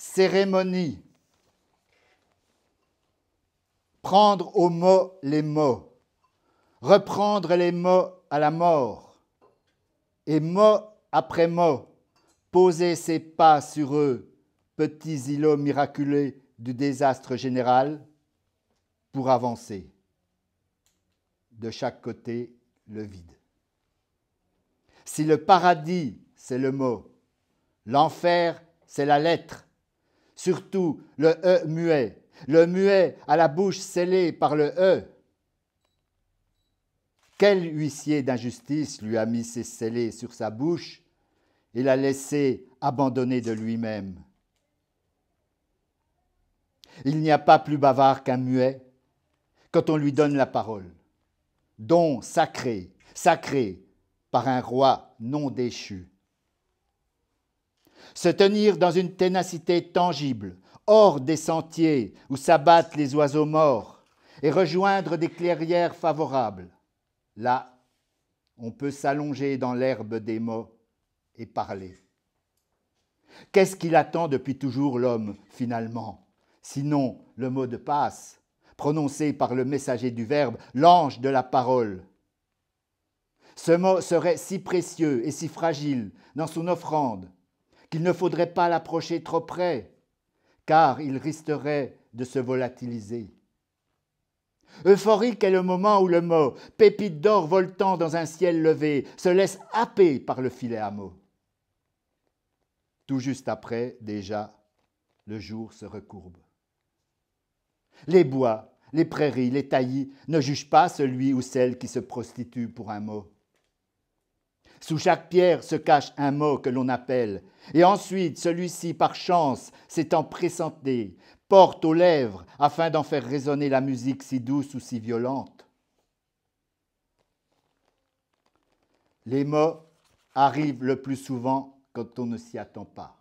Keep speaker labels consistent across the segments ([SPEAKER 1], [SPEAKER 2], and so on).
[SPEAKER 1] cérémonie, prendre au mot les mots, reprendre les mots à la mort, et mot après mot, poser ses pas sur eux, petits îlots miraculés du désastre général, pour avancer. De chaque côté, le vide. Si le paradis, c'est le mot, l'enfer, c'est la lettre, surtout le E muet, le muet à la bouche scellée par le E. Quel huissier d'injustice lui a mis ses scellés sur sa bouche et l'a laissé abandonner de lui-même Il n'y a pas plus bavard qu'un muet quand on lui donne la parole, don sacré, sacré par un roi non déchu se tenir dans une ténacité tangible, hors des sentiers où s'abattent les oiseaux morts, et rejoindre des clairières favorables. Là, on peut s'allonger dans l'herbe des mots et parler. Qu'est-ce qu'il attend depuis toujours l'homme, finalement Sinon, le mot de passe, prononcé par le messager du Verbe, l'ange de la parole. Ce mot serait si précieux et si fragile dans son offrande qu'il ne faudrait pas l'approcher trop près, car il risquerait de se volatiliser. Euphorique est le moment où le mot, pépite d'or voltant dans un ciel levé, se laisse happer par le filet à mots. Tout juste après, déjà, le jour se recourbe. Les bois, les prairies, les taillis ne jugent pas celui ou celle qui se prostitue pour un mot. Sous chaque pierre se cache un mot que l'on appelle, et ensuite celui-ci, par chance, s'étant pressenté, porte aux lèvres afin d'en faire résonner la musique si douce ou si violente. Les mots arrivent le plus souvent quand on ne s'y attend pas.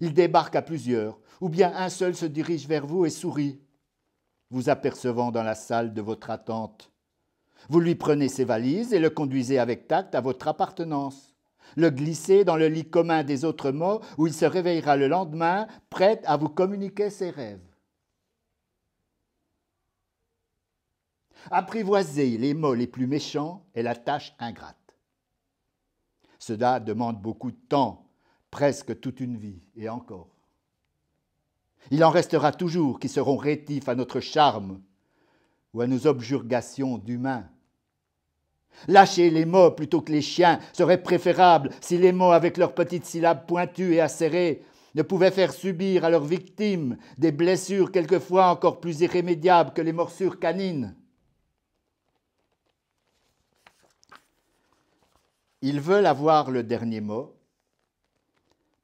[SPEAKER 1] Ils débarquent à plusieurs, ou bien un seul se dirige vers vous et sourit, vous apercevant dans la salle de votre attente vous lui prenez ses valises et le conduisez avec tact à votre appartenance. Le glissez dans le lit commun des autres morts où il se réveillera le lendemain, prêt à vous communiquer ses rêves. Apprivoiser les mots les plus méchants est la tâche ingrate. Cela demande beaucoup de temps, presque toute une vie et encore. Il en restera toujours qui seront rétifs à notre charme, ou à nos objurgations d'humains. Lâcher les mots plutôt que les chiens serait préférable si les mots, avec leurs petites syllabes pointues et acérées, ne pouvaient faire subir à leurs victimes des blessures quelquefois encore plus irrémédiables que les morsures canines. Ils veulent avoir le dernier mot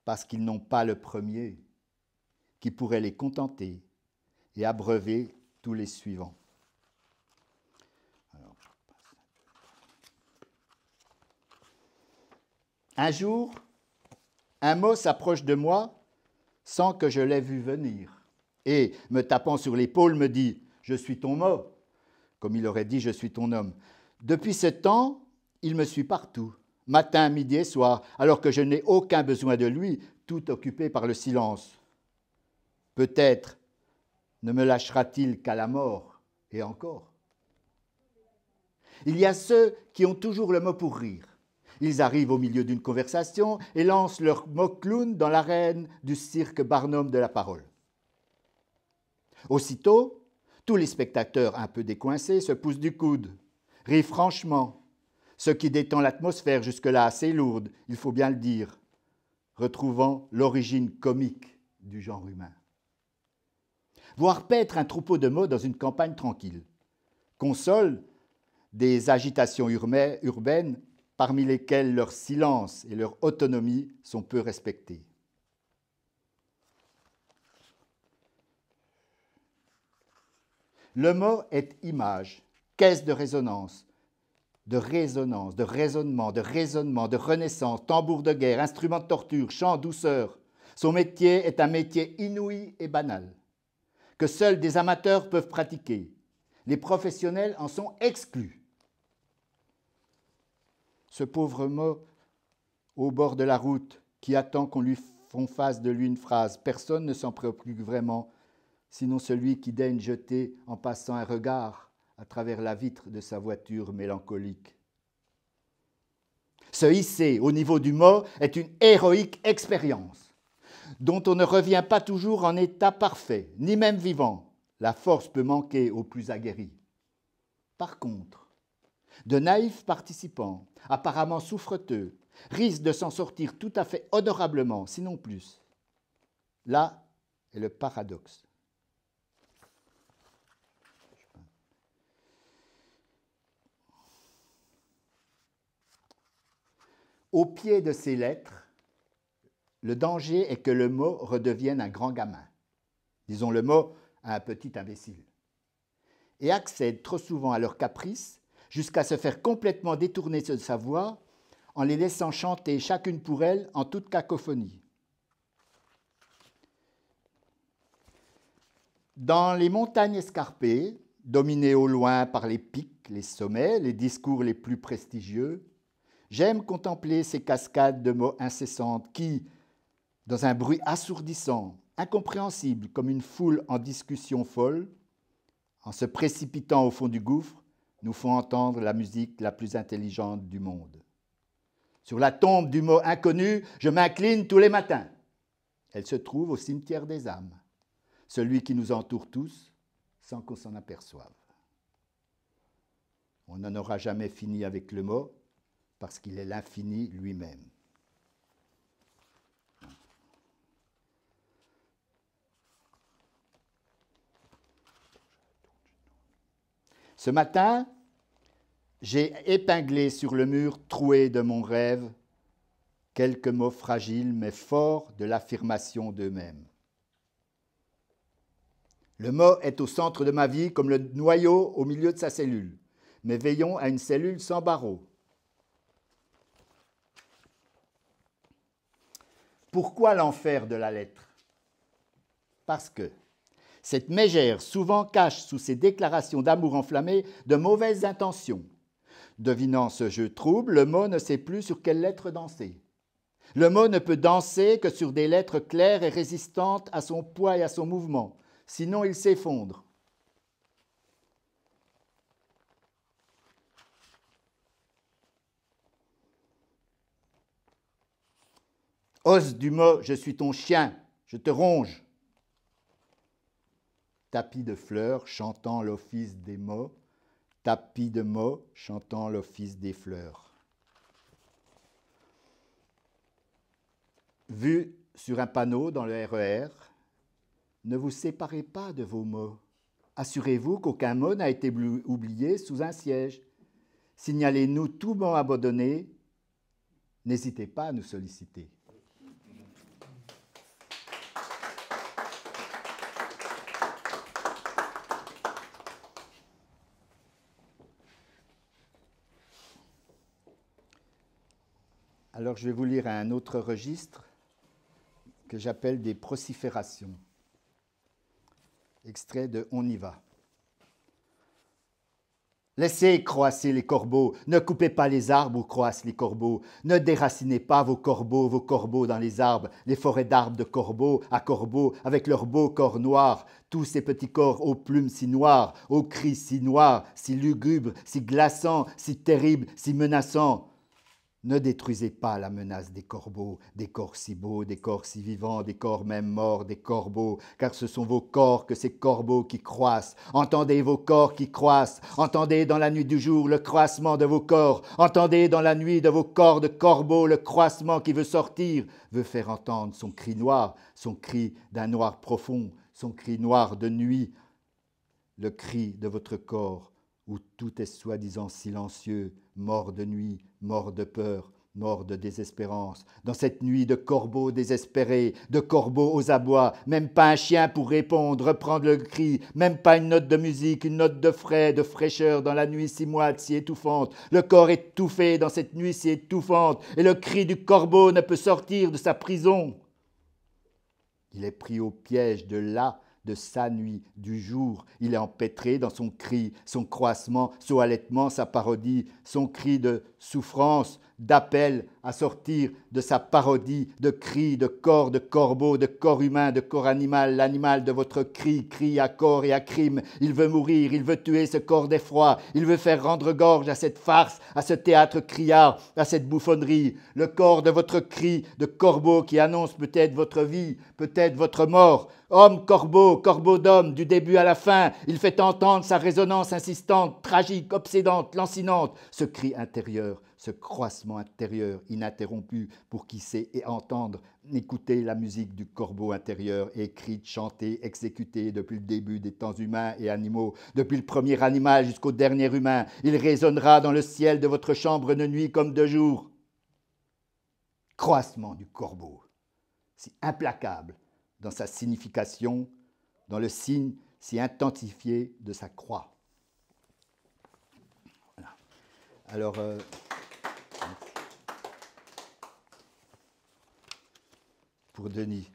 [SPEAKER 1] parce qu'ils n'ont pas le premier qui pourrait les contenter et abreuver tous les suivants. Un jour, un mot s'approche de moi sans que je l'aie vu venir, et, me tapant sur l'épaule, me dit Je suis ton mot, comme il aurait dit Je suis ton homme. Depuis ce temps, il me suit partout, matin, midi et soir, alors que je n'ai aucun besoin de lui, tout occupé par le silence. Peut-être ne me lâchera-t-il qu'à la mort, et encore. Il y a ceux qui ont toujours le mot pour rire, ils arrivent au milieu d'une conversation et lancent leur mock dans l'arène du cirque Barnum de la parole. Aussitôt, tous les spectateurs un peu décoincés se poussent du coude, rient franchement, ce qui détend l'atmosphère jusque-là assez lourde, il faut bien le dire, retrouvant l'origine comique du genre humain. Voir paître un troupeau de mots dans une campagne tranquille console des agitations urbaines parmi lesquels leur silence et leur autonomie sont peu respectés. Le mot est image, caisse de résonance, de résonance, de raisonnement, de raisonnement, de renaissance, tambour de guerre, instrument de torture, chant, douceur. Son métier est un métier inouï et banal, que seuls des amateurs peuvent pratiquer. Les professionnels en sont exclus ce pauvre mort au bord de la route qui attend qu'on lui fasse de lui une phrase. Personne ne s'en préoccupe vraiment, sinon celui qui daigne jeter en passant un regard à travers la vitre de sa voiture mélancolique. Se hisser au niveau du mort est une héroïque expérience, dont on ne revient pas toujours en état parfait, ni même vivant. La force peut manquer aux plus aguerris. Par contre, de naïfs participants, apparemment souffreteux, risquent de s'en sortir tout à fait honorablement, sinon plus. Là est le paradoxe. Au pied de ces lettres, le danger est que le mot redevienne un grand gamin, disons le mot à un petit imbécile, et accède trop souvent à leurs caprices jusqu'à se faire complètement détourner de sa voix en les laissant chanter chacune pour elle en toute cacophonie. Dans les montagnes escarpées, dominées au loin par les pics, les sommets, les discours les plus prestigieux, j'aime contempler ces cascades de mots incessantes qui, dans un bruit assourdissant, incompréhensible comme une foule en discussion folle, en se précipitant au fond du gouffre, nous font entendre la musique la plus intelligente du monde. Sur la tombe du mot inconnu, je m'incline tous les matins. Elle se trouve au cimetière des âmes, celui qui nous entoure tous sans qu'on s'en aperçoive. On n'en aura jamais fini avec le mot parce qu'il est l'infini lui-même. Ce matin, j'ai épinglé sur le mur troué de mon rêve quelques mots fragiles mais forts de l'affirmation d'eux-mêmes. Le mot est au centre de ma vie comme le noyau au milieu de sa cellule, mais veillons à une cellule sans barreaux. Pourquoi l'enfer de la lettre Parce que cette mégère souvent cache sous ses déclarations d'amour enflammé de mauvaises intentions, Devinant ce jeu trouble, le mot ne sait plus sur quelle lettre danser. Le mot ne peut danser que sur des lettres claires et résistantes à son poids et à son mouvement, sinon il s'effondre. Os du mot, je suis ton chien, je te ronge. Tapis de fleurs chantant l'office des mots, tapis de mots chantant l'office des fleurs. Vu sur un panneau dans le RER, e ne vous séparez pas de vos mots. Assurez-vous qu'aucun mot n'a été oublié sous un siège. Signalez-nous tout mot abandonné. N'hésitez pas à nous solliciter. Alors je vais vous lire un autre registre que j'appelle des prociférations », Extrait de On y va. Laissez croasser les corbeaux, ne coupez pas les arbres où croissent les corbeaux, ne déracinez pas vos corbeaux, vos corbeaux dans les arbres, les forêts d'arbres de corbeaux à corbeaux, avec leurs beaux corps noirs, tous ces petits corps aux plumes si noires, aux cris si noirs, si lugubres, si glaçants, si terribles, si menaçants. Ne détruisez pas la menace des corbeaux, des corps si beaux, des corps si vivants, des corps même morts, des corbeaux, car ce sont vos corps que ces corbeaux qui croissent. Entendez vos corps qui croissent, entendez dans la nuit du jour le croissement de vos corps, entendez dans la nuit de vos corps de corbeaux le croissement qui veut sortir, veut faire entendre son cri noir, son cri d'un noir profond, son cri noir de nuit, le cri de votre corps où tout est soi-disant silencieux, mort de nuit, mort de peur, mort de désespérance, dans cette nuit de corbeaux désespérés, de corbeaux aux abois, même pas un chien pour répondre, reprendre le cri, même pas une note de musique, une note de frais, de fraîcheur dans la nuit si moite, si étouffante, le corps étouffé dans cette nuit si étouffante, et le cri du corbeau ne peut sortir de sa prison. Il est pris au piège de là de sa nuit, du jour. Il est empêtré dans son cri, son croissement, son allaitement, sa parodie, son cri de souffrance, d'appel à sortir de sa parodie de cris, de corps, de corbeau, de corps humain, de corps animal, l'animal de votre cri, cri à corps et à crime. Il veut mourir, il veut tuer ce corps d'effroi, il veut faire rendre gorge à cette farce, à ce théâtre criard, à cette bouffonnerie. Le corps de votre cri de corbeau qui annonce peut-être votre vie, peut-être votre mort. Homme corbeau, corbeau d'homme, du début à la fin, il fait entendre sa résonance insistante, tragique, obsédante, lancinante, ce cri intérieur ce croissement intérieur ininterrompu pour qui sait et entendre, écouter la musique du corbeau intérieur, écrite, chantée, exécutée depuis le début des temps humains et animaux, depuis le premier animal jusqu'au dernier humain. Il résonnera dans le ciel de votre chambre de nuit comme de jour. Croissement du corbeau, si implacable dans sa signification, dans le signe si intensifié de sa croix. Alors, euh, Denis.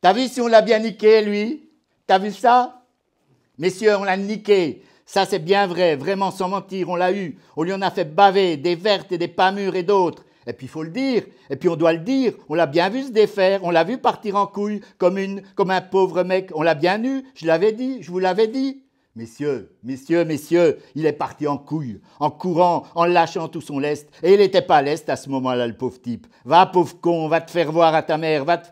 [SPEAKER 1] T'as vu si on l'a bien niqué, lui T'as vu ça Messieurs, on l'a niqué. Ça, c'est bien vrai, vraiment sans mentir, on l'a eu. On lui en a fait baver des vertes et des pas mûres et d'autres. Et puis, il faut le dire. Et puis, on doit le dire. On l'a bien vu se défaire. On l'a vu partir en couille comme, une, comme un pauvre mec. On l'a bien eu. Je l'avais dit. Je vous l'avais dit. Messieurs, messieurs, messieurs, il est parti en couille, en courant, en lâchant tout son lest. Et il n'était pas lest à ce moment-là, le pauvre type. Va, pauvre con, va te faire voir à ta mère, va te...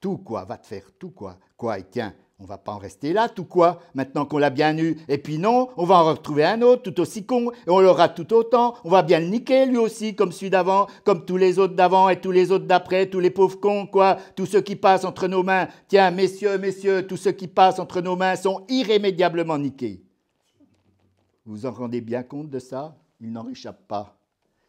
[SPEAKER 1] Tout quoi, va te faire tout quoi. Quoi, et tiens, on va pas en rester là, tout quoi, maintenant qu'on l'a bien eu. Et puis non, on va en retrouver un autre, tout aussi con, et on l'aura tout autant. On va bien le niquer, lui aussi, comme celui d'avant, comme tous les autres d'avant et tous les autres d'après, tous les pauvres cons, quoi. Tous ceux qui passent entre nos mains, tiens, messieurs, messieurs, tous ceux qui passent entre nos mains sont irrémédiablement niqués. Vous vous en rendez bien compte de ça Il n'en réchappe pas.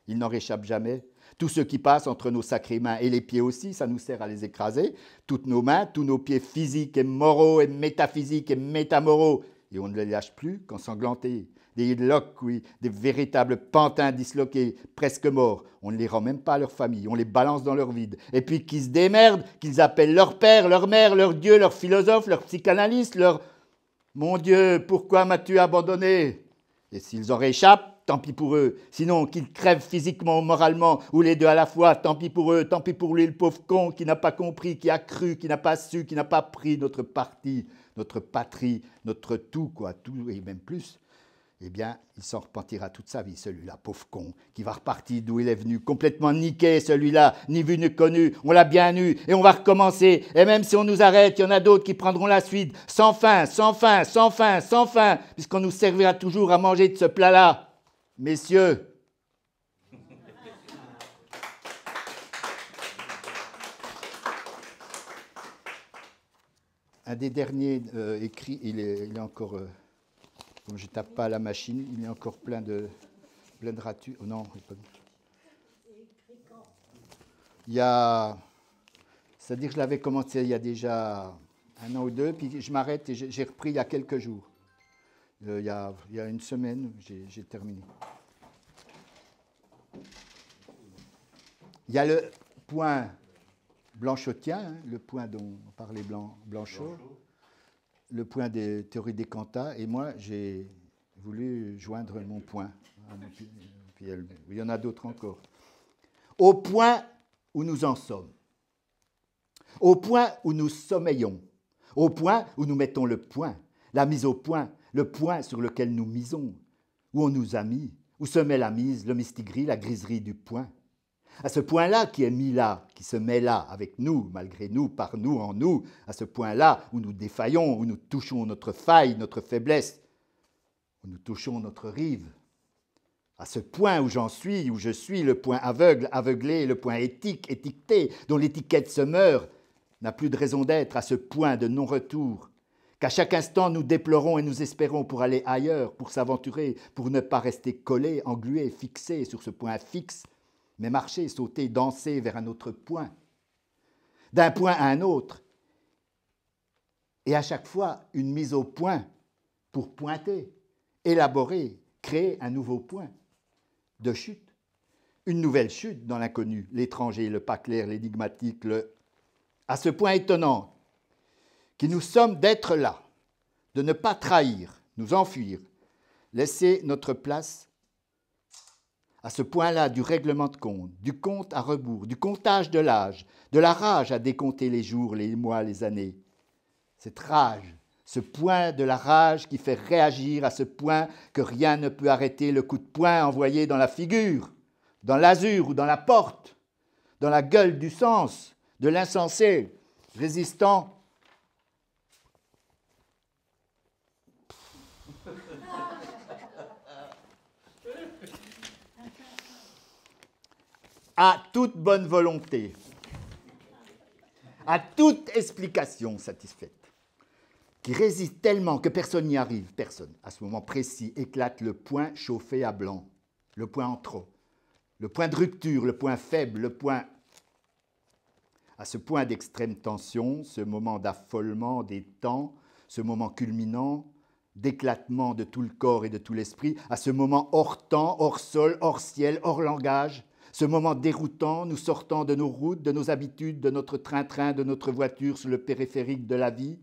[SPEAKER 1] Il n'en réchappe jamais. Tout ce qui passe entre nos sacrées mains et les pieds aussi, ça nous sert à les écraser. Toutes nos mains, tous nos pieds physiques et moraux et métaphysiques et métamoraux. Et on ne les lâche plus qu'ensanglantés. Des loques, oui, des véritables pantins disloqués, presque morts. On ne les rend même pas à leur famille, on les balance dans leur vide. Et puis qu'ils se démerdent, qu'ils appellent leur père, leur mère, leur dieu, leur philosophe, leur psychanalyste, leur... Mon Dieu, pourquoi m'as-tu abandonné Et s'ils en réchappent, tant pis pour eux. Sinon, qu'ils crèvent physiquement ou moralement, ou les deux à la fois, tant pis pour eux, tant pis pour lui, le pauvre con qui n'a pas compris, qui a cru, qui n'a pas su, qui n'a pas pris notre parti, notre patrie, notre tout, quoi, tout et même plus. Eh bien, il s'en repentira toute sa vie, celui-là, pauvre con, qui va repartir d'où il est venu, complètement niqué, celui-là, ni vu ni connu, on l'a bien eu, et on va recommencer, et même si on nous arrête, il y en a d'autres qui prendront la suite, sans fin, sans fin, sans fin, sans fin, puisqu'on nous servira toujours à manger de ce plat-là messieurs, un des derniers euh, écrits, il est, encore, euh, comme je tape pas à la machine, il est encore plein de, plein de ratures. Oh non, il y a, c'est-à-dire que je l'avais commencé il y a déjà un an ou deux, puis je m'arrête et j'ai repris il y a quelques jours. Euh, il, y a, il y a une semaine, j'ai terminé. Il y a le point blanchotien, hein, le point dont parlait Blanchot, le point des théories des quantas, et moi j'ai voulu joindre mon point. Il y en a d'autres encore. Au point où nous en sommes, au point où nous sommeillons, au point où nous mettons le point, la mise au point le point sur lequel nous misons, où on nous a mis, où se met la mise, le mistigris, la griserie du point. À ce point-là qui est mis là, qui se met là, avec nous, malgré nous, par nous, en nous, à ce point-là où nous défaillons, où nous touchons notre faille, notre faiblesse, où nous touchons notre rive. À ce point où j'en suis, où je suis, le point aveugle, aveuglé, le point éthique, étiqueté, dont l'étiquette se meurt, n'a plus de raison d'être, à ce point de non-retour, qu'à chaque instant nous déplorons et nous espérons pour aller ailleurs, pour s'aventurer, pour ne pas rester collés, englués, fixés sur ce point fixe, mais marcher, sauter, danser vers un autre point, d'un point à un autre, et à chaque fois une mise au point pour pointer, élaborer, créer un nouveau point de chute, une nouvelle chute dans l'inconnu, l'étranger, le pas clair, l'énigmatique, le... À ce point étonnant qui nous sommes d'être là, de ne pas trahir, nous enfuir, laisser notre place à ce point-là du règlement de compte, du compte à rebours, du comptage de l'âge, de la rage à décompter les jours, les mois, les années. Cette rage, ce point de la rage qui fait réagir à ce point que rien ne peut arrêter le coup de poing envoyé dans la figure, dans l'azur ou dans la porte, dans la gueule du sens, de l'insensé, résistant à toute bonne volonté, à toute explication satisfaite, qui résiste tellement que personne n'y arrive, personne. À ce moment précis éclate le point chauffé à blanc, le point en trop, le point de rupture, le point faible, le point... À ce point d'extrême tension, ce moment d'affolement des temps, ce moment culminant, d'éclatement de tout le corps et de tout l'esprit, à ce moment hors temps, hors sol, hors ciel, hors langage, ce moment déroutant, nous sortant de nos routes, de nos habitudes, de notre train-train, de notre voiture sur le périphérique de la vie,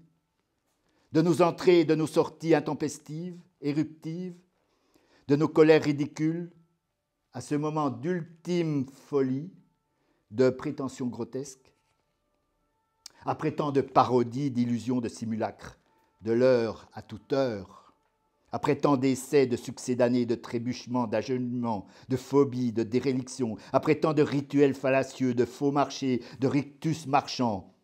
[SPEAKER 1] de nos entrées et de nos sorties intempestives, éruptives, de nos colères ridicules, à ce moment d'ultime folie, de prétentions grotesques, après tant de parodies, d'illusions, de simulacres, de l'heure à toute heure, après tant d'essais, de succès d'années, de trébuchements, d'ajeunements, de phobies, de dérélictions, après tant de rituels fallacieux, de faux marchés, de rictus marchands,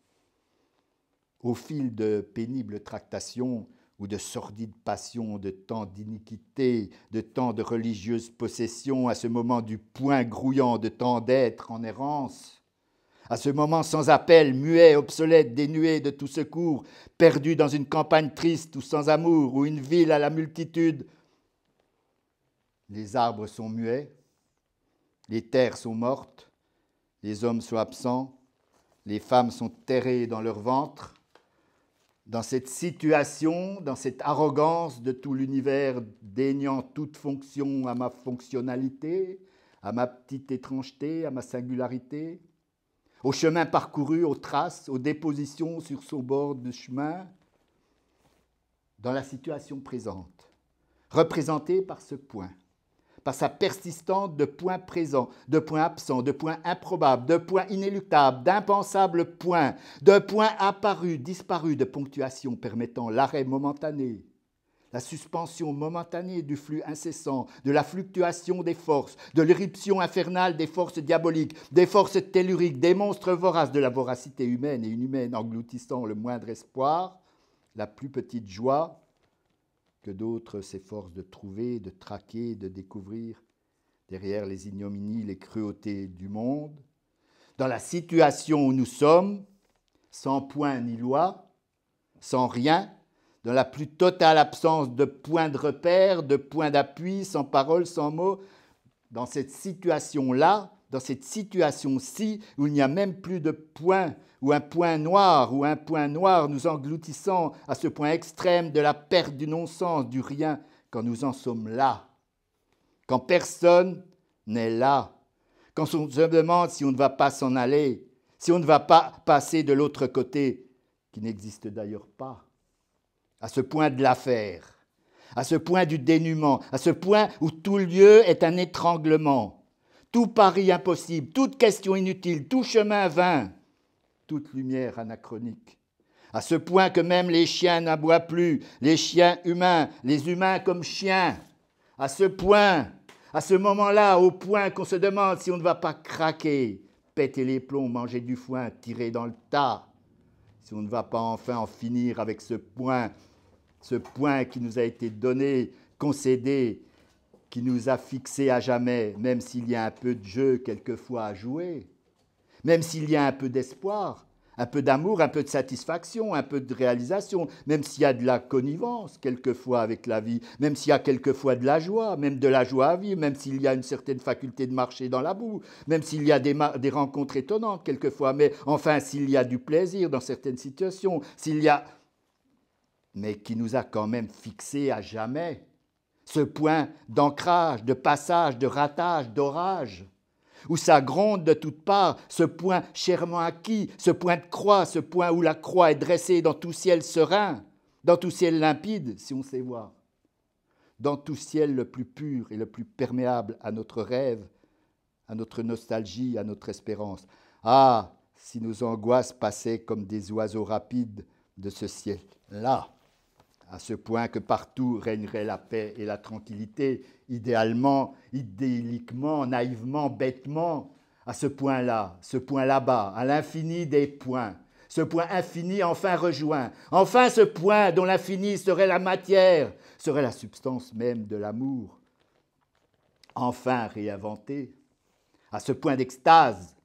[SPEAKER 1] au fil de pénibles tractations ou de sordides passions, de tant d'iniquités, de tant de religieuses possessions, à ce moment du point grouillant de tant d'êtres en errance, à ce moment sans appel, muet, obsolète, dénué de tout secours, perdu dans une campagne triste ou sans amour, ou une ville à la multitude. Les arbres sont muets, les terres sont mortes, les hommes sont absents, les femmes sont terrées dans leur ventre. Dans cette situation, dans cette arrogance de tout l'univers déniant toute fonction à ma fonctionnalité, à ma petite étrangeté, à ma singularité, au chemin parcouru, aux traces, aux dépositions sur son bord de chemin, dans la situation présente, représentée par ce point, par sa persistance de points présents, de points absents, de points improbables, de points inéluctables, d'impensables points, de points apparus, disparus, de ponctuation permettant l'arrêt momentané, la suspension momentanée du flux incessant, de la fluctuation des forces, de l'éruption infernale des forces diaboliques, des forces telluriques, des monstres voraces, de la voracité humaine et inhumaine engloutissant le moindre espoir, la plus petite joie que d'autres s'efforcent de trouver, de traquer, de découvrir derrière les ignominies, les cruautés du monde. Dans la situation où nous sommes, sans point ni loi, sans rien, dans la plus totale absence de point de repère, de point d'appui, sans parole, sans mot, dans cette situation-là, dans cette situation-ci, où il n'y a même plus de point, ou un point noir, ou un point noir nous engloutissant à ce point extrême de la perte du non-sens, du rien, quand nous en sommes là, quand personne n'est là, quand on se demande si on ne va pas s'en aller, si on ne va pas passer de l'autre côté, qui n'existe d'ailleurs pas à ce point de l'affaire, à ce point du dénuement, à ce point où tout lieu est un étranglement, tout pari impossible, toute question inutile, tout chemin vain, toute lumière anachronique. À ce point que même les chiens n'aboient plus, les chiens humains, les humains comme chiens. À ce point, à ce moment-là, au point qu'on se demande si on ne va pas craquer, péter les plombs, manger du foin, tirer dans le tas, si on ne va pas enfin en finir avec ce point ce point qui nous a été donné, concédé, qui nous a fixé à jamais, même s'il y a un peu de jeu quelquefois à jouer, même s'il y a un peu d'espoir, un peu d'amour, un peu de satisfaction, un peu de réalisation, même s'il y a de la connivence quelquefois avec la vie, même s'il y a quelquefois de la joie, même de la joie à vivre, même s'il y a une certaine faculté de marcher dans la boue, même s'il y a des, des, rencontres étonnantes quelquefois, mais enfin s'il y a du plaisir dans certaines situations, s'il y a mais qui nous a quand même fixé à jamais. Ce point d'ancrage, de passage, de ratage, d'orage, où ça gronde de toutes parts, ce point chèrement acquis, ce point de croix, ce point où la croix est dressée dans tout ciel serein, dans tout ciel limpide, si on sait voir, dans tout ciel le plus pur et le plus perméable à notre rêve, à notre nostalgie, à notre espérance. Ah, si nos angoisses passaient comme des oiseaux rapides de ce ciel-là à ce point que partout régnerait la paix et la tranquillité, idéalement, idéliquement, naïvement, bêtement, à ce point-là, ce point là-bas, à l'infini des points, ce point infini enfin rejoint, enfin ce point dont l'infini serait la matière, serait la substance même de l'amour, enfin réinventé, à ce point d'extase,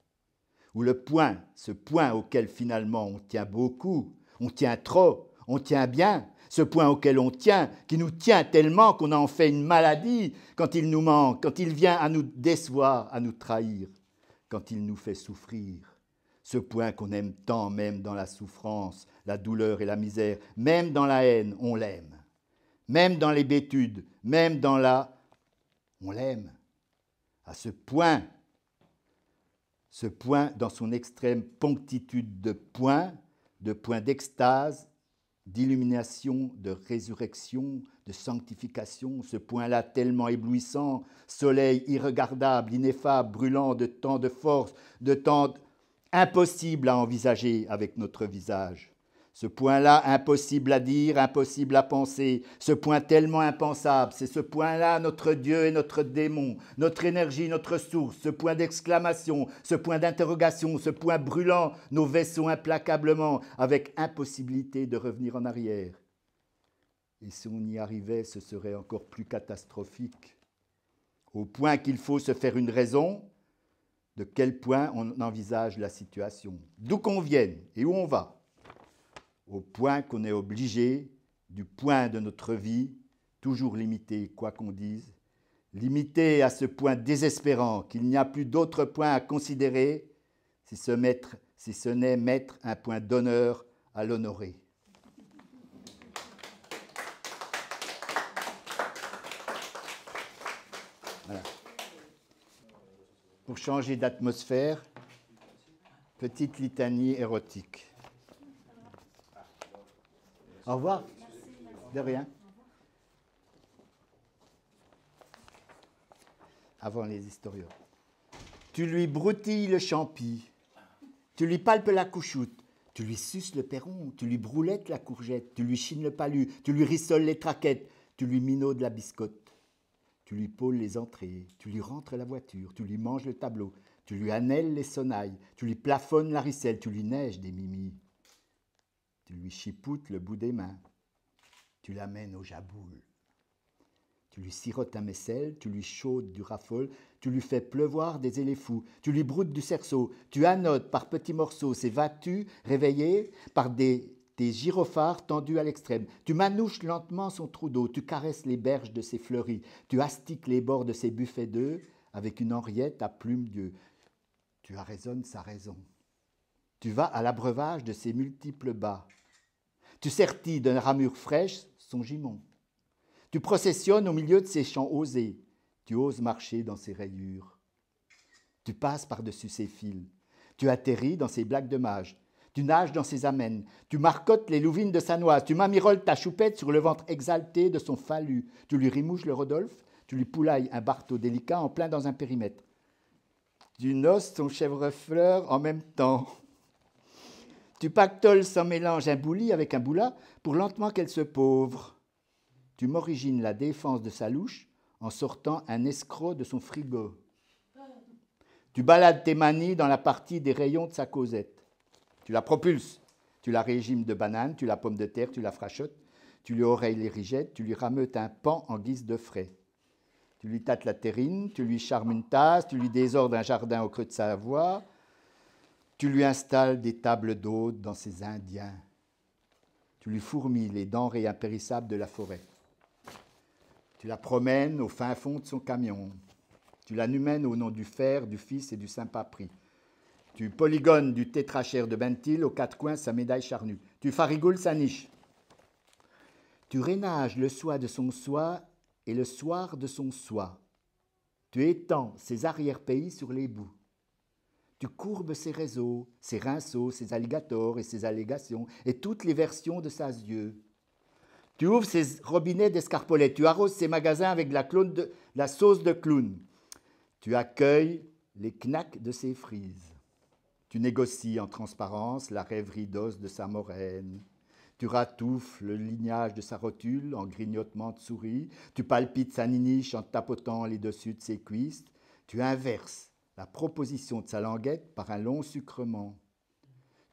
[SPEAKER 1] où le point, ce point auquel finalement on tient beaucoup, on tient trop, on tient bien, ce point auquel on tient, qui nous tient tellement qu'on en fait une maladie quand il nous manque, quand il vient à nous décevoir, à nous trahir, quand il nous fait souffrir. Ce point qu'on aime tant, même dans la souffrance, la douleur et la misère, même dans la haine, on l'aime. Même dans les bêtudes, même dans la... On l'aime. À ce point, ce point dans son extrême ponctitude de point, de point d'extase, d'illumination, de résurrection, de sanctification, ce point-là tellement éblouissant, soleil irregardable, ineffable, brûlant de tant de force, de tant impossible à envisager avec notre visage. Ce point-là, impossible à dire, impossible à penser, ce point tellement impensable, c'est ce point-là notre Dieu et notre démon, notre énergie, notre source, ce point d'exclamation, ce point d'interrogation, ce point brûlant nos vaisseaux implacablement, avec impossibilité de revenir en arrière. Et si on y arrivait, ce serait encore plus catastrophique, au point qu'il faut se faire une raison de quel point on envisage la situation, d'où qu'on vienne et où on va au point qu'on est obligé, du point de notre vie, toujours limité, quoi qu'on dise, limité à ce point désespérant qu'il n'y a plus d'autre point à considérer si ce, n'est mettre un point d'honneur à l'honorer. Pour changer d'atmosphère, petite litanie érotique. Au revoir. De rien. Avant les historiens. Tu lui broutilles le champi, tu lui palpes la couchoute, tu lui suces le perron, tu lui broulettes la courgette, tu lui chines le palu, tu lui rissoles les traquettes, tu lui minaudes la biscotte, tu lui pôles les entrées, tu lui rentres la voiture, tu lui manges le tableau, tu lui annelles les sonnailles, tu lui plafonnes la ricelle, tu lui neiges des mimis. Tu lui chipoutes le bout des mains. Tu l'amènes au jaboul. Tu lui sirotes un messel, tu lui chaudes du raffole, tu lui fais pleuvoir des éléphous, tu lui broutes du cerceau, tu annotes par petits morceaux ses vatus réveillés par des, des gyrophares tendus à l'extrême. Tu manouches lentement son trou d'eau, tu caresses les berges de ses fleuries, tu astiques les bords de ses buffets d'œufs avec une henriette à plumes d'œufs. Tu arraisonnes sa raison. Tu vas à l'abreuvage de ses multiples bas. Tu sertis d'une ramure fraîche son gimon. Tu processionnes au milieu de ses champs osés. Tu oses marcher dans ses rayures. Tu passes par-dessus ses fils. Tu atterris dans ses blagues de mage. Tu nages dans ses amènes. Tu marcottes les louvines de sa noix. Tu m'amiroles ta choupette sur le ventre exalté de son fallu. Tu lui rimouches le Rodolphe. Tu lui poulailles un barteau délicat en plein dans un périmètre. Tu noces ton fleur en même temps. Tu pactoles sans mélange un bouli avec un boula pour lentement qu'elle se pauvre. Tu m'origines la défense de sa louche en sortant un escroc de son frigo. Tu balades tes manies dans la partie des rayons de sa causette. Tu la propulses. Tu la régimes de banane, tu la pommes de terre, tu la frachotes, tu lui oreilles les rigettes, tu lui rameutes un pan en guise de frais. Tu lui tâtes la terrine, tu lui charmes une tasse, tu lui désordres un jardin au creux de sa voix, tu lui installes des tables d'hôtes dans ses Indiens. Tu lui fourmis les denrées impérissables de la forêt. Tu la promènes au fin fond de son camion. Tu la numènes au nom du fer, du fils et du saint papri. Tu polygones du tétrachère de Bentil aux quatre coins sa médaille charnue. Tu farigoules sa niche. Tu rénages le soie de son soie et le soir de son soie. Tu étends ses arrière-pays sur les bouts. Tu courbes ses réseaux, ses rinceaux, ses alligators et ses allégations, et toutes les versions de ses yeux. Tu ouvres ses robinets d'escarpolet. tu arroses ses magasins avec de la, sauce de clown. Tu accueilles les knacks de ses frises. Tu négocies en transparence la rêverie d'os de sa moraine. Tu ratoufles le lignage de sa rotule en grignotement de souris. Tu palpites sa niniche en tapotant les dessus de ses cuisses. Tu inverses la proposition de sa languette par un long sucrement.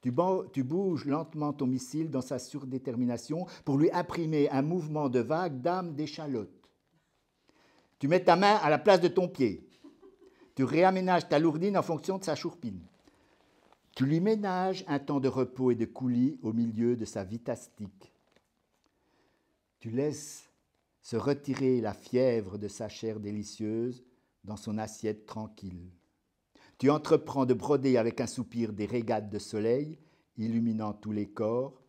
[SPEAKER 1] Tu, bouges lentement ton missile dans sa surdétermination pour lui imprimer un mouvement de vague d'âme d'échalote. Tu mets ta main à la place de ton pied. Tu réaménages ta lourdine en fonction de sa chourpine. Tu lui ménages un temps de repos et de coulis au milieu de sa vitastique. Tu laisses se retirer la fièvre de sa chair délicieuse dans son assiette tranquille. Tu entreprends de broder avec un soupir des régates de soleil, illuminant tous les corps.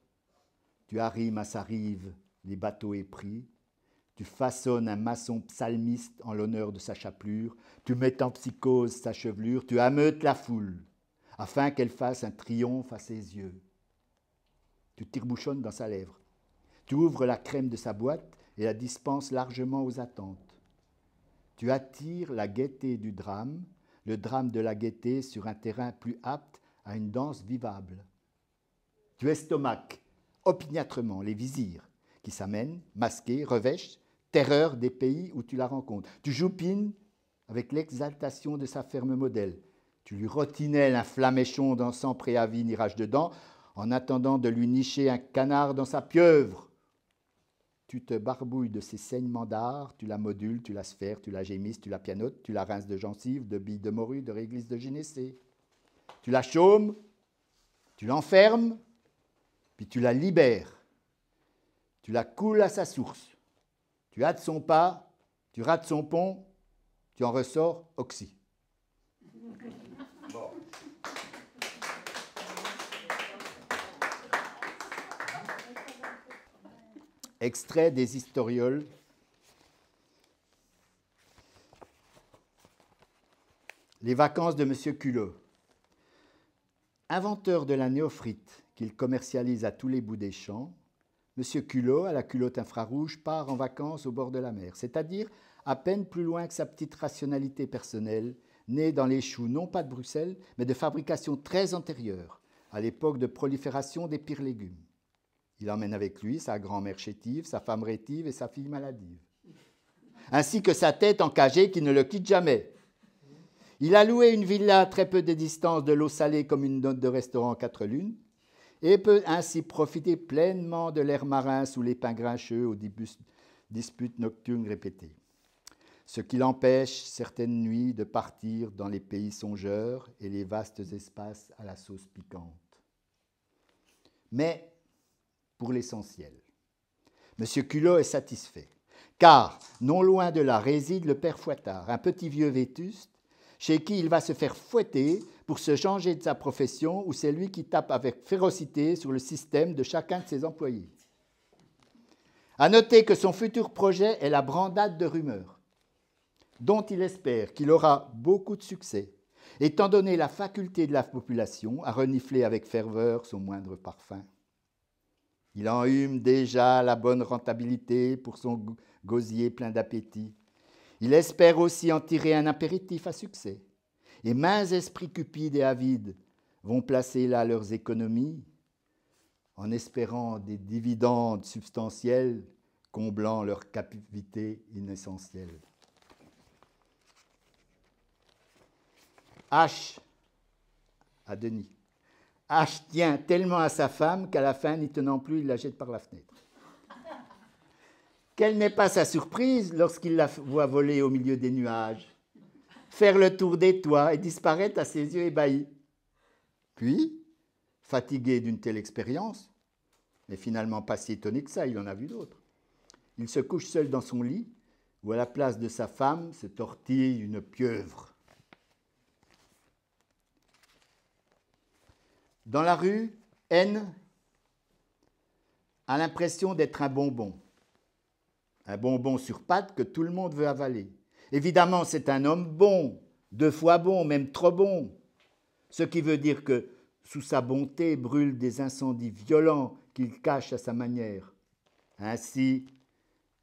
[SPEAKER 1] Tu arrimes à sa rive les bateaux épris. Tu façonnes un maçon psalmiste en l'honneur de sa chapelure. Tu mets en psychose sa chevelure. Tu ameutes la foule afin qu'elle fasse un triomphe à ses yeux. Tu tirebouchonnes dans sa lèvre. Tu ouvres la crème de sa boîte et la dispenses largement aux attentes. Tu attires la gaieté du drame le drame de la gaieté sur un terrain plus apte à une danse vivable. Tu estomaques opiniâtrement les vizirs qui s'amènent, masqués, revêches, terreur des pays où tu la rencontres. Tu joupines avec l'exaltation de sa ferme modèle. Tu lui rotinelles un flaméchon dansant préavis nirage dedans, en attendant de lui nicher un canard dans sa pieuvre tu te barbouilles de ces saignements d'art, tu la modules, tu la sphères, tu la gémisses, tu la pianotes, tu la rinces de gencives, de billes de morue, de réglisse de gynécée. Tu la chaumes, tu l'enfermes, puis tu la libères. Tu la coules à sa source. Tu hâtes son pas, tu rates son pont, tu en ressors oxy. extrait des historioles. Les vacances de M. Culot. Inventeur de la néophrite qu'il commercialise à tous les bouts des champs, M. Culot, à la culotte infrarouge, part en vacances au bord de la mer, c'est-à-dire à peine plus loin que sa petite rationalité personnelle, née dans les choux non pas de Bruxelles, mais de fabrication très antérieure, à l'époque de prolifération des pires légumes. Il emmène avec lui sa grand-mère chétive, sa femme rétive et sa fille maladive, ainsi que sa tête encagée qui ne le quitte jamais. Il a loué une villa à très peu de distance de l'eau salée comme une note de restaurant quatre lunes, et peut ainsi profiter pleinement de l'air marin sous les pins grincheux aux disputes nocturnes répétées. Ce qui l'empêche certaines nuits de partir dans les pays songeurs et les vastes espaces à la sauce piquante. Mais pour l'essentiel. M. Culot est satisfait, car non loin de là réside le père Fouettard, un petit vieux vétuste, chez qui il va se faire fouetter pour se changer de sa profession, où c'est lui qui tape avec férocité sur le système de chacun de ses employés. À noter que son futur projet est la brandade de rumeurs, dont il espère qu'il aura beaucoup de succès, étant donné la faculté de la population à renifler avec ferveur son moindre parfum. Il hume déjà la bonne rentabilité pour son gosier plein d'appétit. Il espère aussi en tirer un apéritif à succès. Et mains esprits cupides et avides vont placer là leurs économies en espérant des dividendes substantiels comblant leur captivité inessentielle. H à Denis. H tient tellement à sa femme qu'à la fin, n'y tenant plus, il la jette par la fenêtre. Quelle n'est pas sa surprise lorsqu'il la voit voler au milieu des nuages, faire le tour des toits et disparaître à ses yeux ébahis. Puis, fatigué d'une telle expérience, mais finalement pas si étonné que ça, il en a vu d'autres, il se couche seul dans son lit, où à la place de sa femme se tortille une pieuvre. Dans la rue, N a l'impression d'être un bonbon. Un bonbon sur pattes que tout le monde veut avaler. Évidemment, c'est un homme bon, deux fois bon, même trop bon. Ce qui veut dire que sous sa bonté brûlent des incendies violents qu'il cache à sa manière. Ainsi,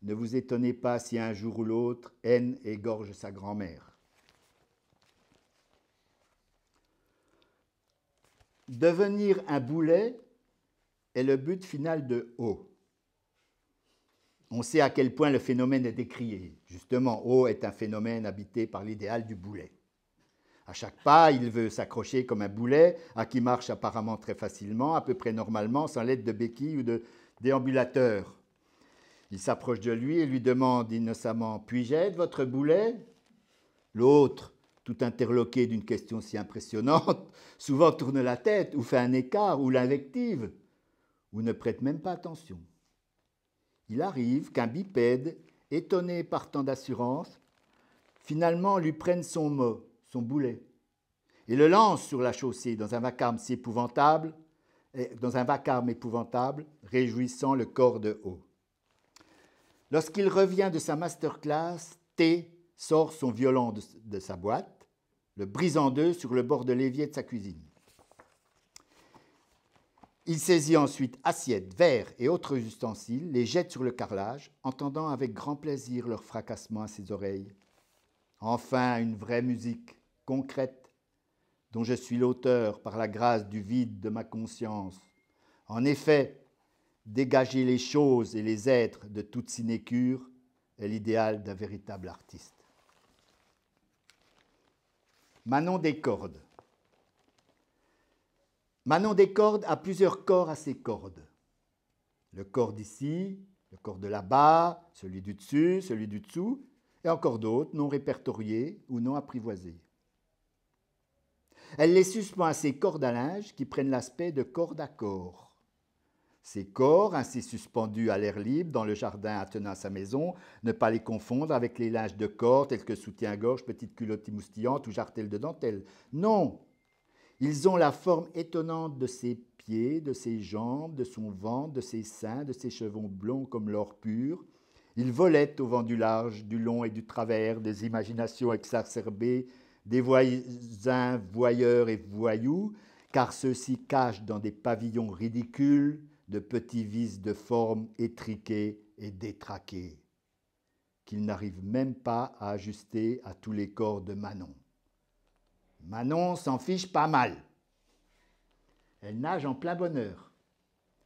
[SPEAKER 1] ne vous étonnez pas si un jour ou l'autre, N égorge sa grand-mère. devenir un boulet est le but final de O. On sait à quel point le phénomène est décrié. Justement, O est un phénomène habité par l'idéal du boulet. À chaque pas, il veut s'accrocher comme un boulet, à qui marche apparemment très facilement, à peu près normalement, sans l'aide de béquilles ou de déambulateurs. Il s'approche de lui et lui demande innocemment Puis-je être votre boulet L'autre tout interloqué d'une question si impressionnante, souvent tourne la tête ou fait un écart ou l'invective, ou ne prête même pas attention. Il arrive qu'un bipède, étonné par tant d'assurance, finalement lui prenne son mot, son boulet, et le lance sur la chaussée dans un vacarme si épouvantable, eh, dans un vacarme épouvantable, réjouissant le corps de haut. Lorsqu'il revient de sa masterclass, T sort son violon de sa boîte, le brisant en deux sur le bord de l'évier de sa cuisine. Il saisit ensuite assiettes, verres et autres ustensiles, les jette sur le carrelage, entendant avec grand plaisir leur fracassement à ses oreilles. Enfin, une vraie musique, concrète, dont je suis l'auteur par la grâce du vide de ma conscience. En effet, dégager les choses et les êtres de toute sinécure est l'idéal d'un véritable artiste. Manon des cordes. Manon des cordes a plusieurs corps à ses cordes. Le corps d'ici, le corps de là-bas, celui du dessus, celui du dessous, et encore d'autres non répertoriés ou non apprivoisés. Elle les suspend à ses cordes à linge qui prennent l'aspect de cordes à corps. Ces corps, ainsi suspendus à l'air libre dans le jardin attenant à sa maison, ne pas les confondre avec les linges de corps tels que soutien-gorge, petite culotte moustillante ou jartelles de dentelle. Non Ils ont la forme étonnante de ses pieds, de ses jambes, de son ventre, de ses seins, de ses cheveux blonds comme l'or pur. Ils volaient au vent du large, du long et du travers, des imaginations exacerbées, des voisins voyeurs et voyous, car ceux-ci cachent dans des pavillons ridicules de petits vis de forme étriqués et détraqués, qu'il n'arrive même pas à ajuster à tous les corps de Manon. Manon s'en fiche pas mal. Elle nage en plein bonheur.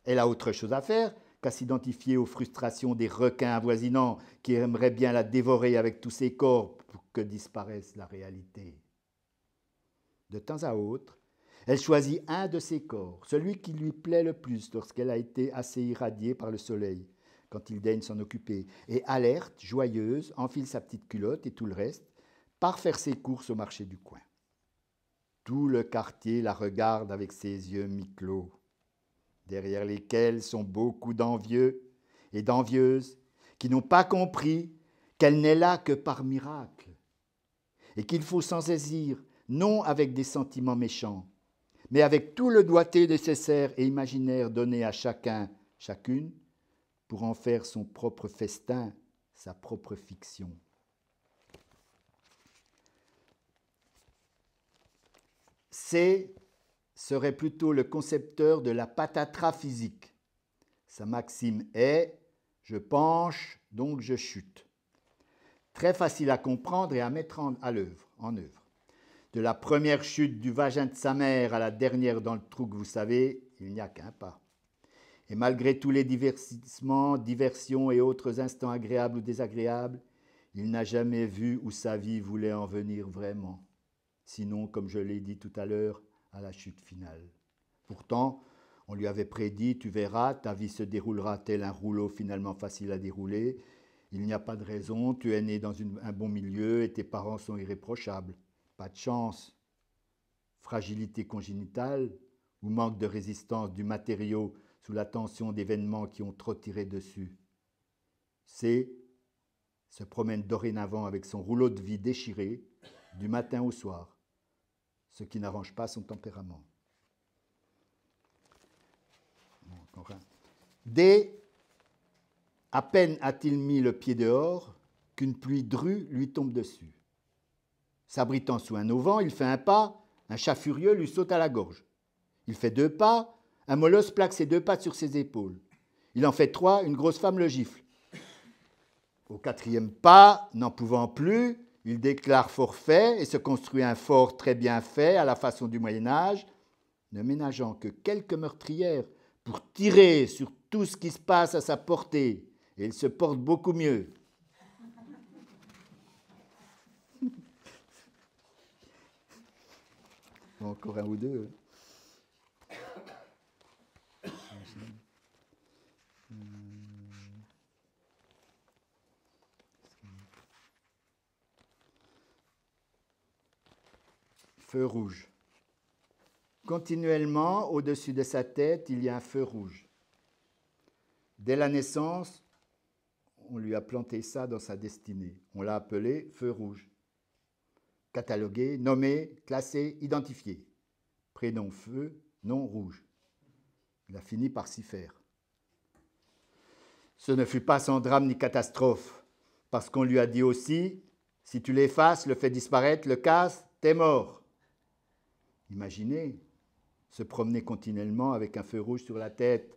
[SPEAKER 1] Elle a autre chose à faire qu'à s'identifier aux frustrations des requins avoisinants qui aimeraient bien la dévorer avec tous ses corps pour que disparaisse la réalité. De temps à autre, elle choisit un de ses corps, celui qui lui plaît le plus lorsqu'elle a été assez irradiée par le soleil, quand il daigne s'en occuper, et alerte, joyeuse, enfile sa petite culotte et tout le reste, part faire ses courses au marché du coin. Tout le quartier la regarde avec ses yeux mi-clos, derrière lesquels sont beaucoup d'envieux et d'envieuses qui n'ont pas compris qu'elle n'est là que par miracle et qu'il faut s'en saisir, non avec des sentiments méchants, mais avec tout le doigté nécessaire et imaginaire donné à chacun, chacune, pour en faire son propre festin, sa propre fiction. C serait plutôt le concepteur de la patatra physique. Sa maxime est Je penche, donc je chute. Très facile à comprendre et à mettre en, à l'œuvre, en œuvre. De la première chute du vagin de sa mère à la dernière dans le trou que vous savez, il n'y a qu'un pas. Et malgré tous les divertissements, diversions et autres instants agréables ou désagréables, il n'a jamais vu où sa vie voulait en venir vraiment, sinon, comme je l'ai dit tout à l'heure, à la chute finale. Pourtant, on lui avait prédit, tu verras, ta vie se déroulera tel un rouleau finalement facile à dérouler, il n'y a pas de raison, tu es né dans un bon milieu et tes parents sont irréprochables pas de chance, fragilité congénitale ou manque de résistance du matériau sous la tension d'événements qui ont trop tiré dessus. C se promène dorénavant avec son rouleau de vie déchiré du matin au soir, ce qui n'arrange pas son tempérament. D, à peine a-t-il mis le pied dehors qu'une pluie drue lui tombe dessus. S'abritant sous un auvent, il fait un pas, un chat furieux lui saute à la gorge. Il fait deux pas, un molosse plaque ses deux pattes sur ses épaules. Il en fait trois, une grosse femme le gifle. Au quatrième pas, n'en pouvant plus, il déclare forfait et se construit un fort très bien fait à la façon du Moyen Âge, ne ménageant que quelques meurtrières pour tirer sur tout ce qui se passe à sa portée, et il se porte beaucoup mieux. Encore un ou deux. Hein. Feu rouge. Continuellement, au-dessus de sa tête, il y a un feu rouge. Dès la naissance, on lui a planté ça dans sa destinée. On l'a appelé feu rouge. Catalogué, nommé, classé, identifié. Prénom feu, nom rouge. Il a fini par s'y faire. Ce ne fut pas sans drame ni catastrophe, parce qu'on lui a dit aussi si tu l'effaces, le fais disparaître, le casse, t'es mort. Imaginez se promener continuellement avec un feu rouge sur la tête,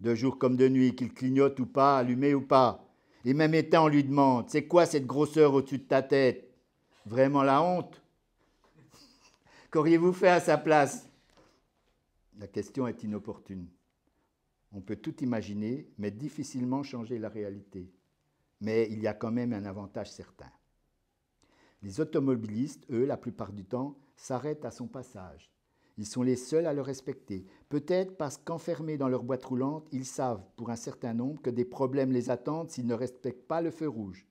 [SPEAKER 1] de jour comme de nuit, qu'il clignote ou pas, allumé ou pas. Et même étant, on lui demande C'est quoi cette grosseur au-dessus de ta tête Vraiment la honte. Qu'auriez-vous fait à sa place La question est inopportune. On peut tout imaginer, mais difficilement changer la réalité. Mais il y a quand même un avantage certain. Les automobilistes, eux, la plupart du temps, s'arrêtent à son passage. Ils sont les seuls à le respecter. Peut-être parce qu'enfermés dans leur boîte roulante, ils savent, pour un certain nombre, que des problèmes les attendent s'ils ne respectent pas le feu rouge.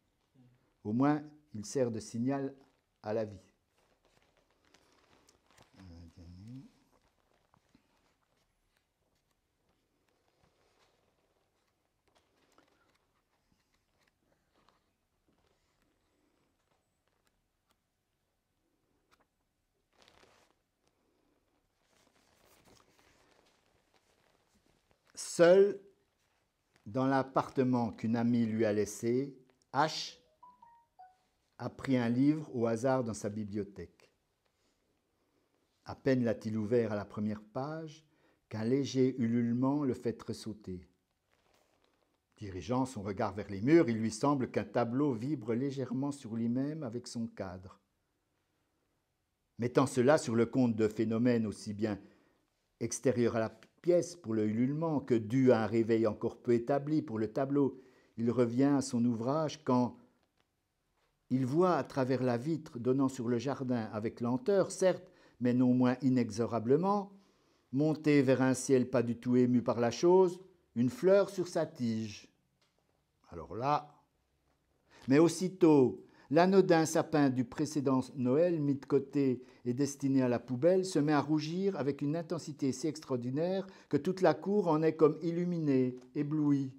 [SPEAKER 1] Au moins, il sert de signal à la vie. Seul dans l'appartement qu'une amie lui a laissé, H a pris un livre au hasard dans sa bibliothèque. À peine l'a-t-il ouvert à la première page qu'un léger ululement le fait tressauter. Dirigeant son regard vers les murs, il lui semble qu'un tableau vibre légèrement sur lui-même avec son cadre. Mettant cela sur le compte de phénomènes aussi bien extérieurs à la pièce pour le ululement que dû à un réveil encore peu établi pour le tableau, il revient à son ouvrage quand, il voit à travers la vitre donnant sur le jardin avec lenteur, certes, mais non moins inexorablement, monter vers un ciel pas du tout ému par la chose, une fleur sur sa tige. Alors là. Mais aussitôt, l'anodin sapin du précédent Noël, mis de côté et destiné à la poubelle, se met à rougir avec une intensité si extraordinaire que toute la cour en est comme illuminée, éblouie.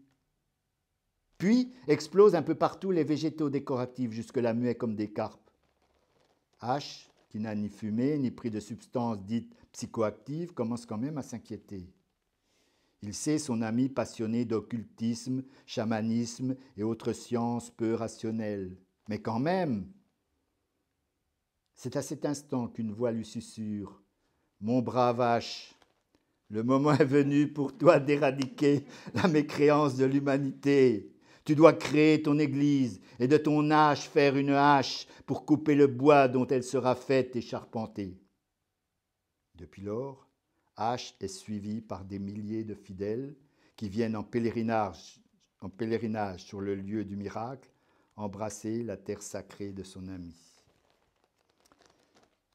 [SPEAKER 1] Puis explosent un peu partout les végétaux décoratifs, jusque-là muets comme des carpes. H, qui n'a ni fumé ni pris de substances dites psychoactives, commence quand même à s'inquiéter. Il sait son ami passionné d'occultisme, chamanisme et autres sciences peu rationnelles. Mais quand même, c'est à cet instant qu'une voix lui susurre Mon brave H, le moment est venu pour toi d'éradiquer la mécréance de l'humanité. Tu dois créer ton église et de ton hache faire une hache pour couper le bois dont elle sera faite et charpentée. Depuis lors, Hache est suivi par des milliers de fidèles qui viennent en pèlerinage, en pèlerinage sur le lieu du miracle, embrasser la terre sacrée de son ami.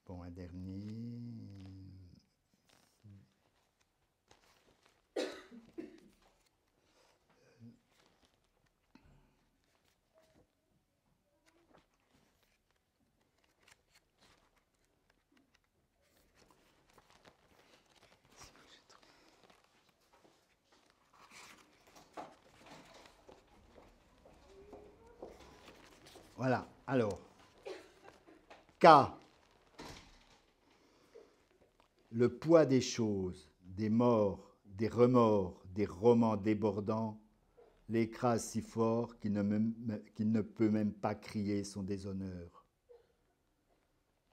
[SPEAKER 1] Bon, un dernier. Voilà, alors, K, le poids des choses, des morts, des remords, des romans débordants, l'écrase si fort qu'il ne, peut même pas crier son déshonneur.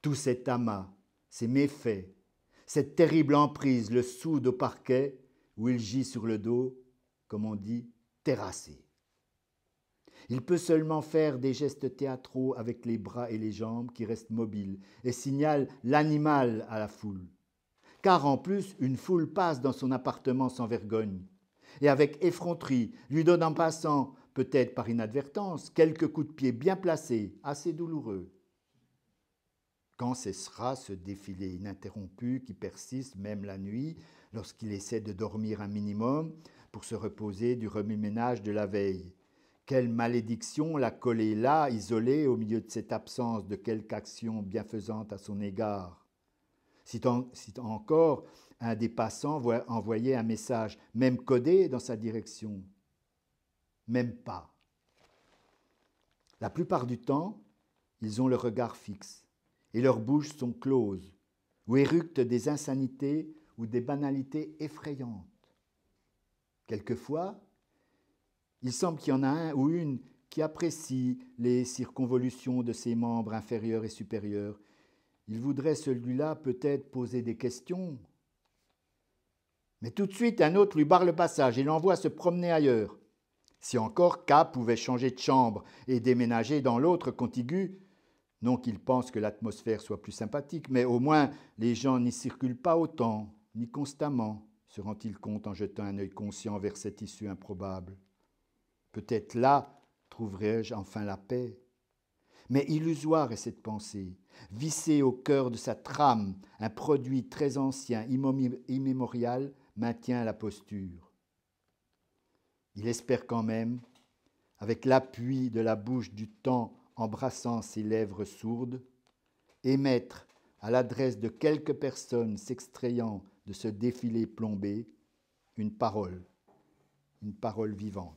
[SPEAKER 1] Tout cet amas, ces méfaits, cette terrible emprise le soude au parquet où il gît sur le dos, comme on dit, terrassé. Il peut seulement faire des gestes théâtraux avec les bras et les jambes qui restent mobiles et signale l'animal à la foule. Car en plus, une foule passe dans son appartement sans vergogne et avec effronterie lui donne en passant, peut-être par inadvertance, quelques coups de pied bien placés, assez douloureux. Quand cessera ce défilé ininterrompu qui persiste même la nuit, lorsqu'il essaie de dormir un minimum pour se reposer du remue-ménage de la veille quelle malédiction la coller là, isolée, au milieu de cette absence de quelque action bienfaisante à son égard Si, encore un des passants voit envoyer un message, même codé dans sa direction Même pas. La plupart du temps, ils ont le regard fixe et leurs bouches sont closes ou éructent des insanités ou des banalités effrayantes. Quelquefois, il semble qu'il y en a un ou une qui apprécie les circonvolutions de ses membres inférieurs et supérieurs. Il voudrait celui-là peut-être poser des questions. Mais tout de suite, un autre lui barre le passage et l'envoie se promener ailleurs. Si encore K pouvait changer de chambre et déménager dans l'autre contigu, non qu'il pense que l'atmosphère soit plus sympathique, mais au moins les gens n'y circulent pas autant, ni constamment, se rend-il compte en jetant un œil conscient vers cette issue improbable. Peut-être là trouverai-je enfin la paix. Mais illusoire est cette pensée, vissée au cœur de sa trame, un produit très ancien, immémorial, maintient la posture. Il espère quand même, avec l'appui de la bouche du temps embrassant ses lèvres sourdes, émettre à l'adresse de quelques personnes s'extrayant de ce défilé plombé une parole, une parole vivante.